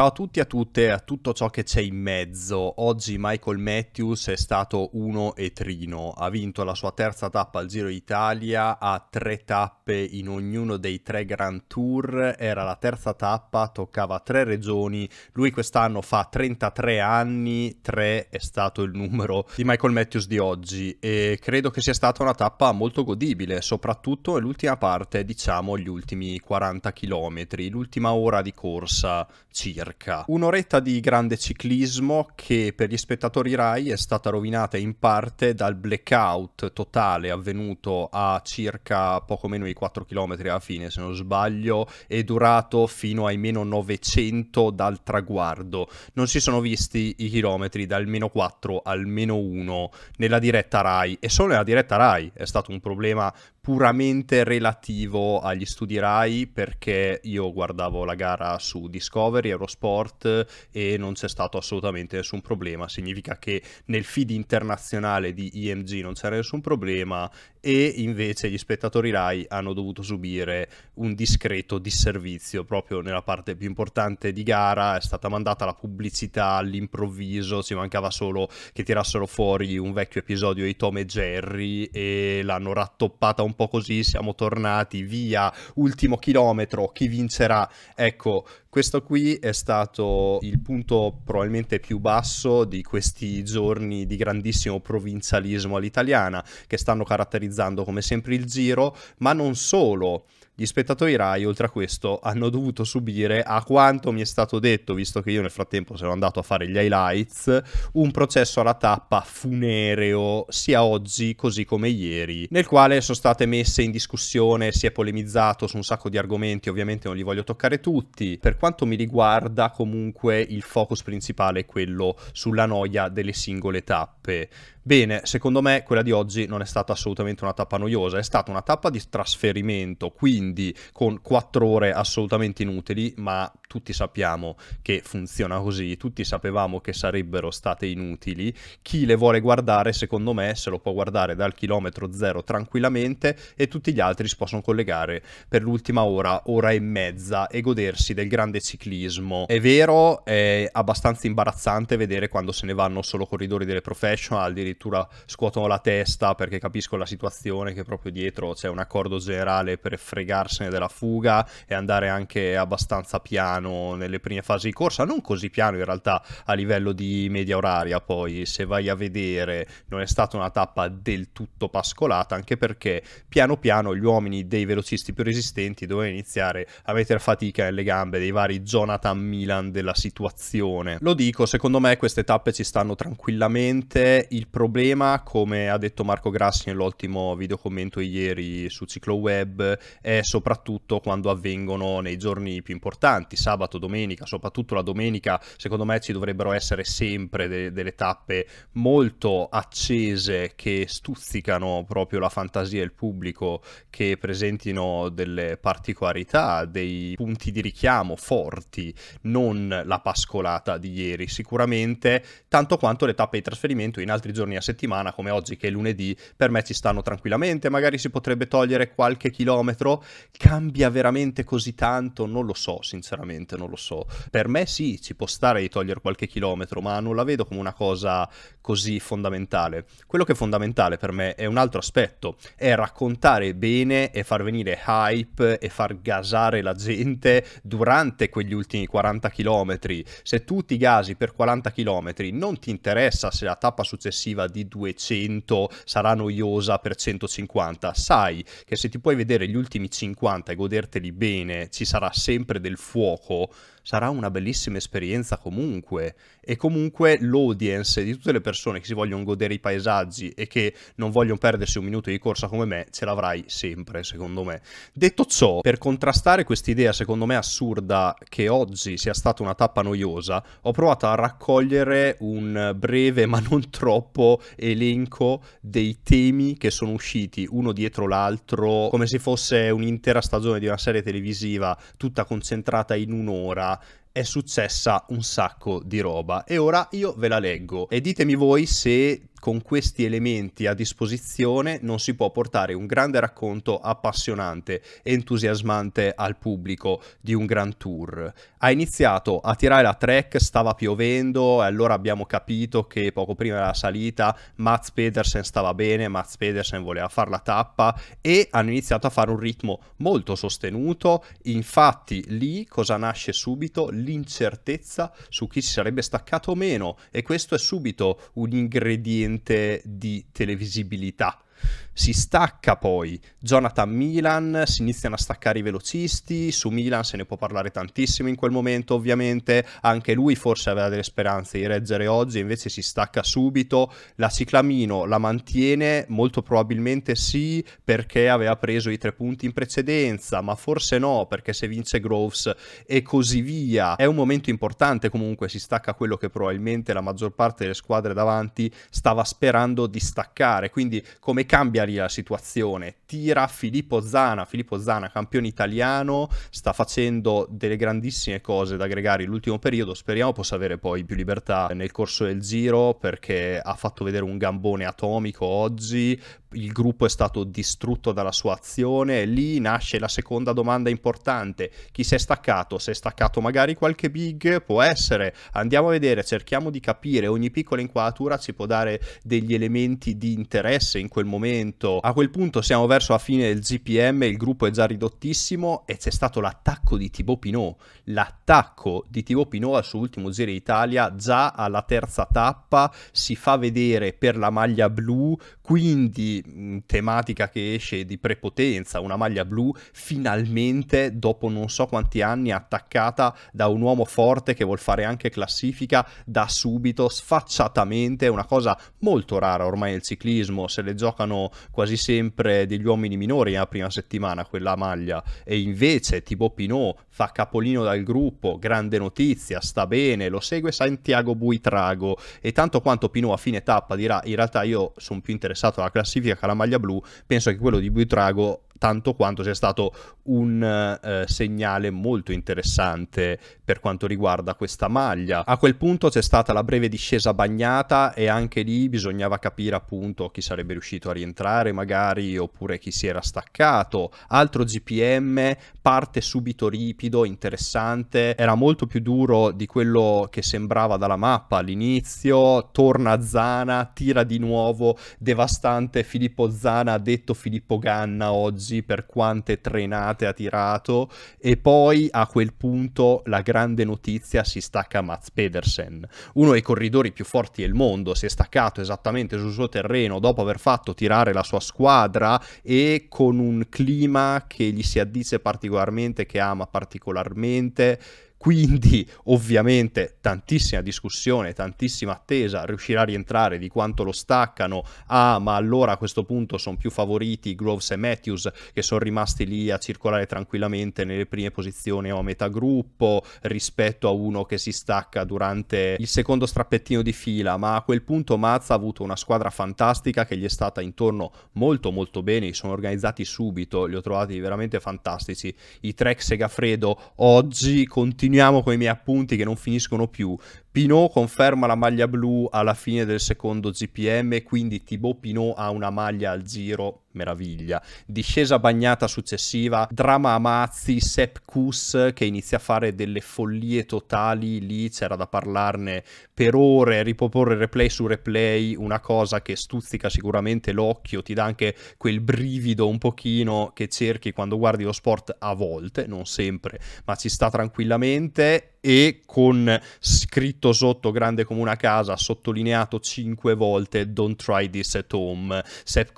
Ciao a tutti e a tutte e a tutto ciò che c'è in mezzo. Oggi Michael Matthews è stato uno e trino. Ha vinto la sua terza tappa al Giro d'Italia, ha tre tappe in ognuno dei tre Grand Tour. Era la terza tappa, toccava tre regioni. Lui quest'anno fa 33 anni, 3 è stato il numero di Michael Matthews di oggi e credo che sia stata una tappa molto godibile, soprattutto nell'ultima parte, diciamo gli ultimi 40 km, l'ultima ora di corsa circa circa un'oretta di grande ciclismo che per gli spettatori RAI è stata rovinata in parte dal blackout totale avvenuto a circa poco meno di 4 km alla fine, se non sbaglio, e durato fino ai meno 900 dal traguardo. Non si sono visti i chilometri dal meno 4 al meno 1 nella diretta RAI e solo nella diretta RAI è stato un problema puramente relativo agli studi RAI perché io guardavo la gara su Discovery, Eurosport e non c'è stato assolutamente nessun problema. Significa che nel feed internazionale di IMG non c'era nessun problema e invece gli spettatori RAI hanno dovuto subire un discreto disservizio proprio nella parte più importante di gara, è stata mandata la pubblicità all'improvviso, ci mancava solo che tirassero fuori un vecchio episodio di Tom e Jerry e l'hanno rattoppata un po' po' così, siamo tornati via, ultimo chilometro, chi vincerà? Ecco, questo qui è stato il punto probabilmente più basso di questi giorni di grandissimo provincialismo all'italiana che stanno caratterizzando come sempre il giro, ma non solo. Gli spettatori Rai, oltre a questo, hanno dovuto subire, a quanto mi è stato detto, visto che io nel frattempo sono andato a fare gli highlights, un processo alla tappa funereo, sia oggi così come ieri, nel quale sono state messe in discussione, si è polemizzato su un sacco di argomenti, ovviamente non li voglio toccare tutti, per quanto mi riguarda comunque il focus principale è quello sulla noia delle singole tappe. Bene, secondo me quella di oggi non è stata assolutamente una tappa noiosa, è stata una tappa di trasferimento, quindi con quattro ore assolutamente inutili, ma tutti sappiamo che funziona così, tutti sapevamo che sarebbero state inutili. Chi le vuole guardare, secondo me, se lo può guardare dal chilometro zero tranquillamente e tutti gli altri si possono collegare per l'ultima ora, ora e mezza e godersi del grande grande ciclismo. È vero, è abbastanza imbarazzante vedere quando se ne vanno solo corridori delle professional, addirittura scuotono la testa perché capisco la situazione che proprio dietro c'è un accordo generale per fregarsene della fuga e andare anche abbastanza piano nelle prime fasi di corsa, non così piano in realtà a livello di media oraria poi se vai a vedere non è stata una tappa del tutto pascolata anche perché piano piano gli uomini dei velocisti più resistenti dovevano iniziare a mettere fatica nelle gambe dei vari vari Jonathan Milan della situazione. Lo dico, secondo me queste tappe ci stanno tranquillamente. Il problema, come ha detto Marco Grassi nell'ultimo video commento ieri su Ciclo Web, è soprattutto quando avvengono nei giorni più importanti, sabato, domenica, soprattutto la domenica, secondo me ci dovrebbero essere sempre de- delle tappe molto accese che stuzzicano proprio la fantasia e il pubblico, che presentino delle particolarità, dei punti di richiamo forti, non la pascolata di ieri sicuramente, tanto quanto le tappe di trasferimento in altri giorni a settimana come oggi che è lunedì per me ci stanno tranquillamente, magari si potrebbe togliere qualche chilometro, cambia veramente così tanto, non lo so sinceramente, non lo so. Per me sì, ci può stare di togliere qualche chilometro, ma non la vedo come una cosa così fondamentale. Quello che è fondamentale per me è un altro aspetto, è raccontare bene e far venire hype e far gasare la gente durante durante quegli ultimi 40 km, se tu ti gasi per 40 km, non ti interessa se la tappa successiva di 200 sarà noiosa per 150, sai che se ti puoi vedere gli ultimi 50 e goderteli bene, ci sarà sempre del fuoco sarà una bellissima esperienza comunque e comunque l'audience di tutte le persone che si vogliono godere i paesaggi e che non vogliono perdersi un minuto di corsa come me ce l'avrai sempre secondo me. Detto ciò, per contrastare quest'idea secondo me assurda che oggi sia stata una tappa noiosa, ho provato a raccogliere un breve ma non troppo elenco dei temi che sono usciti uno dietro l'altro come se fosse un'intera stagione di una serie televisiva tutta concentrata in un'ora è successa un sacco di roba e ora io ve la leggo e ditemi voi se con questi elementi a disposizione non si può portare un grande racconto appassionante entusiasmante al pubblico di un grand tour. Ha iniziato a tirare la track, stava piovendo e allora abbiamo capito che poco prima della salita Mats Pedersen stava bene, Mats Pedersen voleva fare la tappa e hanno iniziato a fare un ritmo molto sostenuto, infatti lì cosa nasce subito? L'incertezza su chi si sarebbe staccato o meno e questo è subito un ingrediente carente di televisibilità si stacca poi Jonathan Milan, si iniziano a staccare i velocisti, su Milan se ne può parlare tantissimo in quel momento ovviamente, anche lui forse aveva delle speranze di reggere oggi, invece si stacca subito, la Ciclamino la mantiene, molto probabilmente sì perché aveva preso i tre punti in precedenza, ma forse no perché se vince Groves e così via, è un momento importante comunque, si stacca quello che probabilmente la maggior parte delle squadre davanti stava sperando di staccare, quindi come cambia cambia la situazione. Tira Filippo Zana, Filippo Zana campione italiano, sta facendo delle grandissime cose da aggregare l'ultimo periodo, speriamo possa avere poi più libertà nel corso del giro perché ha fatto vedere un gambone atomico oggi, il gruppo è stato distrutto dalla sua azione e lì nasce la seconda domanda importante, chi si è staccato? Si è staccato magari qualche big? Può essere, andiamo a vedere, cerchiamo di capire, ogni piccola inquadratura ci può dare degli elementi di interesse in quel momento momento. A quel punto siamo verso la fine del GPM, il gruppo è già ridottissimo e c'è stato l'attacco di Thibaut Pinot. L'attacco di Thibaut Pinot al suo ultimo Giro d'Italia, già alla terza tappa, si fa vedere per la maglia blu, quindi tematica che esce di prepotenza, una maglia blu finalmente dopo non so quanti anni attaccata da un uomo forte che vuol fare anche classifica da subito, sfacciatamente, una cosa molto rara ormai nel ciclismo, se le giocano quasi sempre degli uomini minori nella eh, prima settimana quella maglia e invece Thibaut Pinot fa capolino dal gruppo, grande notizia, sta bene, lo segue Santiago Buitrago e tanto quanto Pinot a fine tappa dirà in realtà io sono più interessato alla classifica che alla maglia blu, penso che quello di Buitrago tanto quanto sia stato un eh, segnale molto interessante per quanto riguarda questa maglia. A quel punto c'è stata la breve discesa bagnata e anche lì bisognava capire appunto chi sarebbe riuscito a rientrare magari oppure chi si era staccato. Altro GPM parte subito ripido, interessante, era molto più duro di quello che sembrava dalla mappa all'inizio, torna Zana, tira di nuovo, devastante Filippo Zana ha detto Filippo Ganna oggi per quante trenate ha tirato e poi a quel punto la grande notizia si stacca Mats Pedersen, uno dei corridori più forti del mondo, si è staccato esattamente sul suo terreno dopo aver fatto tirare la sua squadra e con un clima che gli si addice particolarmente particolarmente, che ama particolarmente, quindi ovviamente tantissima discussione, tantissima attesa, riuscirà a rientrare di quanto lo staccano. Ah, ma allora a questo punto sono più favoriti Groves e Matthews che sono rimasti lì a circolare tranquillamente nelle prime posizioni o a metà gruppo rispetto a uno che si stacca durante il secondo strappettino di fila. Ma a quel punto Mazza ha avuto una squadra fantastica che gli è stata intorno molto molto bene, si sono organizzati subito, li ho trovati veramente fantastici. I Trek Segafredo oggi continuano continuiamo con i miei appunti che non finiscono più, Pinot conferma la maglia blu alla fine del secondo GPM, quindi Thibaut Pinot ha una maglia al giro, meraviglia. Discesa bagnata successiva, Drama Amazzi, Sepp Kuss che inizia a fare delle follie totali, lì c'era da parlarne per ore, riproporre replay su replay, una cosa che stuzzica sicuramente l'occhio, ti dà anche quel brivido un pochino che cerchi quando guardi lo sport a volte, non sempre, ma ci sta tranquillamente e con scritto sotto grande come una casa, sottolineato cinque volte Don't try this at home, Seth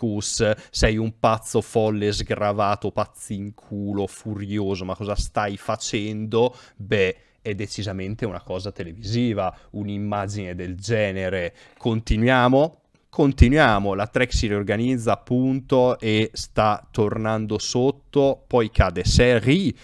sei un pazzo folle, sgravato, pazzinculo, furioso, ma cosa stai facendo? Beh, è decisamente una cosa televisiva, un'immagine del genere. Continuiamo? Continuiamo, la Trek si riorganizza appunto e sta tornando sotto, poi cade Serie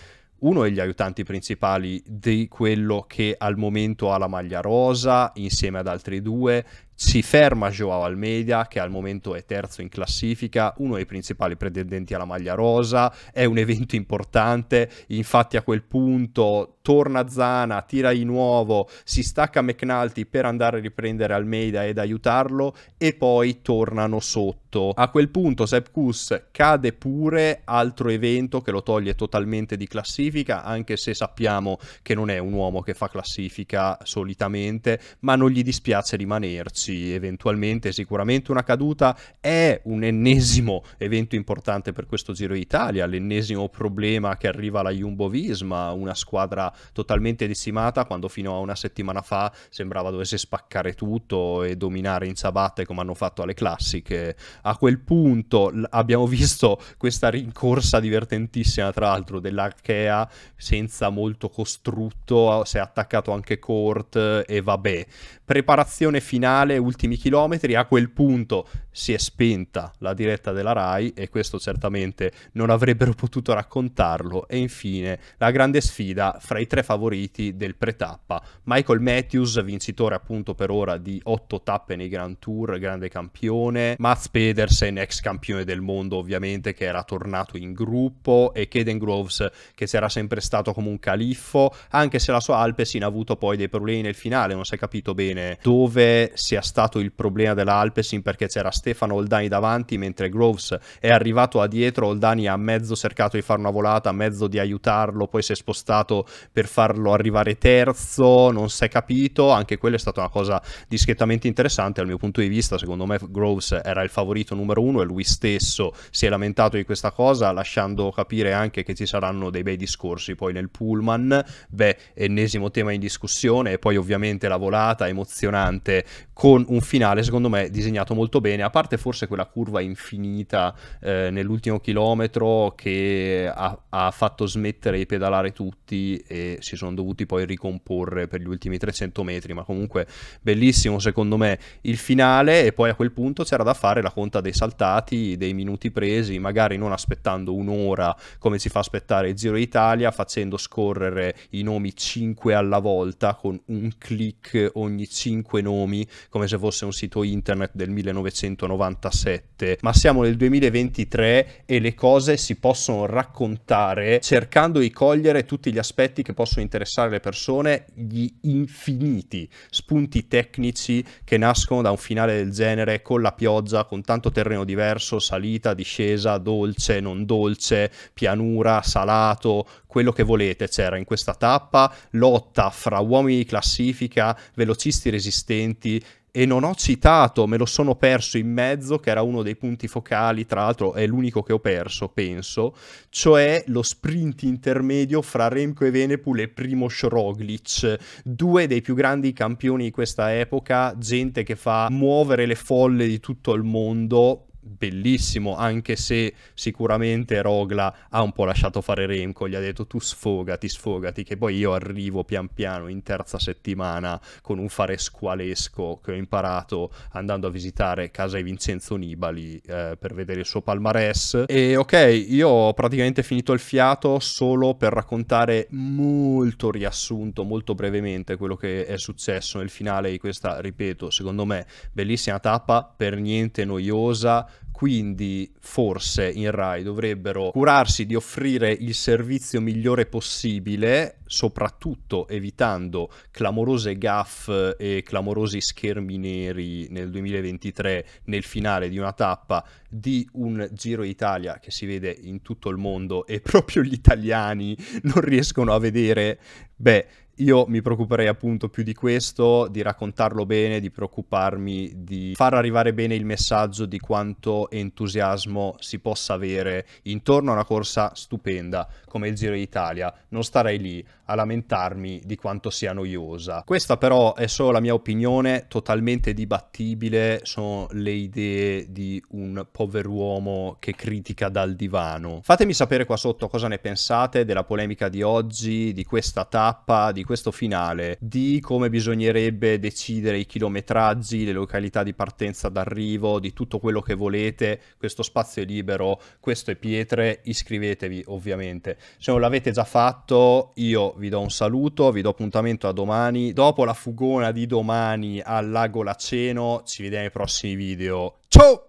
uno degli aiutanti principali di quello che al momento ha la maglia rosa insieme ad altri due si ferma Joao Almeida che al momento è terzo in classifica, uno dei principali pretendenti alla maglia rosa, è un evento importante, infatti a quel punto torna Zana, tira di nuovo, si stacca McNulty per andare a riprendere Almeida ed aiutarlo e poi tornano sotto. A quel punto Sepkus cade pure, altro evento che lo toglie totalmente di classifica, anche se sappiamo che non è un uomo che fa classifica solitamente, ma non gli dispiace rimanerci sì, eventualmente, sicuramente una caduta è un ennesimo evento importante per questo Giro d'Italia, l'ennesimo problema che arriva alla Jumbo Visma, una squadra totalmente decimata quando fino a una settimana fa sembrava dovesse spaccare tutto e dominare in sabatte come hanno fatto alle classiche. A quel punto abbiamo visto questa rincorsa divertentissima, tra l'altro, dell'Archea senza molto costrutto, si è attaccato anche Cort e vabbè. Preparazione finale ultimi chilometri, a quel punto si è spenta la diretta della RAI e questo certamente non avrebbero potuto raccontarlo. E infine la grande sfida fra i tre favoriti del pre-tappa. Michael Matthews, vincitore appunto per ora di otto tappe nei Grand Tour, grande campione, Mats Pedersen, ex campione del mondo ovviamente, che era tornato in gruppo, e Caden Groves, che c'era sempre stato come un califfo, anche se la sua Alpecin ha avuto poi dei problemi nel finale, non si è capito bene dove sia stato il problema della Alpesin perché c'era Stefano Oldani davanti mentre Groves è arrivato a dietro, Oldani ha mezzo cercato di fare una volata, mezzo di aiutarlo, poi si è spostato per farlo arrivare terzo, non si è capito, anche quella è stata una cosa discretamente interessante dal mio punto di vista, secondo me Groves era il favorito numero uno e lui stesso si è lamentato di questa cosa lasciando capire anche che ci saranno dei bei discorsi poi nel pullman, beh ennesimo tema in discussione e poi ovviamente la volata emozionante con con un finale secondo me disegnato molto bene, a parte forse quella curva infinita eh, nell'ultimo chilometro che ha, ha, fatto smettere di pedalare tutti e si sono dovuti poi ricomporre per gli ultimi 300 metri, ma comunque bellissimo secondo me il finale e poi a quel punto c'era da fare la conta dei saltati, dei minuti presi, magari non aspettando un'ora come si fa aspettare Zero Italia, facendo scorrere i nomi 5 alla volta con un click ogni 5 nomi come se fosse un sito internet del 1997, ma siamo nel 2023 e le cose si possono raccontare cercando di cogliere tutti gli aspetti che possono interessare le persone, gli infiniti spunti tecnici che nascono da un finale del genere con la pioggia, con tanto terreno diverso, salita, discesa, dolce, non dolce, pianura, salato, quello che volete. C'era in questa tappa lotta fra uomini di classifica, velocisti resistenti, e non ho citato, me lo sono perso in mezzo, che era uno dei punti focali, tra l'altro è l'unico che ho perso, penso, cioè lo sprint intermedio fra Remco e Venepul e Primo Roglic, due dei più grandi campioni di questa epoca, gente che fa muovere le folle di tutto il mondo bellissimo, anche se sicuramente Rogla ha un po' lasciato fare Remco, gli ha detto tu sfogati, sfogati, che poi io arrivo pian piano in terza settimana con un fare squalesco che ho imparato andando a visitare casa di Vincenzo Nibali eh, per vedere il suo palmarès. E ok, io ho praticamente finito il fiato solo per raccontare molto riassunto, molto brevemente quello che è successo nel finale di questa, ripeto, secondo me bellissima tappa, per niente noiosa, quindi forse in Rai dovrebbero curarsi di offrire il servizio migliore possibile, soprattutto evitando clamorose gaffe e clamorosi schermi neri nel 2023 nel finale di una tappa di un Giro Italia che si vede in tutto il mondo e proprio gli italiani non riescono a vedere. Beh, io mi preoccuperei appunto più di questo, di raccontarlo bene, di preoccuparmi di far arrivare bene il messaggio di quanto entusiasmo si possa avere intorno a una corsa stupenda come il Giro d'Italia. Non starei lì a lamentarmi di quanto sia noiosa. Questa però è solo la mia opinione, totalmente dibattibile, sono le idee di un pover'uomo che critica dal divano. Fatemi sapere qua sotto cosa ne pensate della polemica di oggi, di questa tappa, di questo finale, di come bisognerebbe decidere i chilometraggi, le località di partenza d'arrivo, di tutto quello che volete, questo spazio è libero, questo è pietre, iscrivetevi ovviamente. Se non l'avete già fatto io vi do un saluto, vi do appuntamento a domani, dopo la fugona di domani al lago Laceno, ci vediamo ai prossimi video, ciao!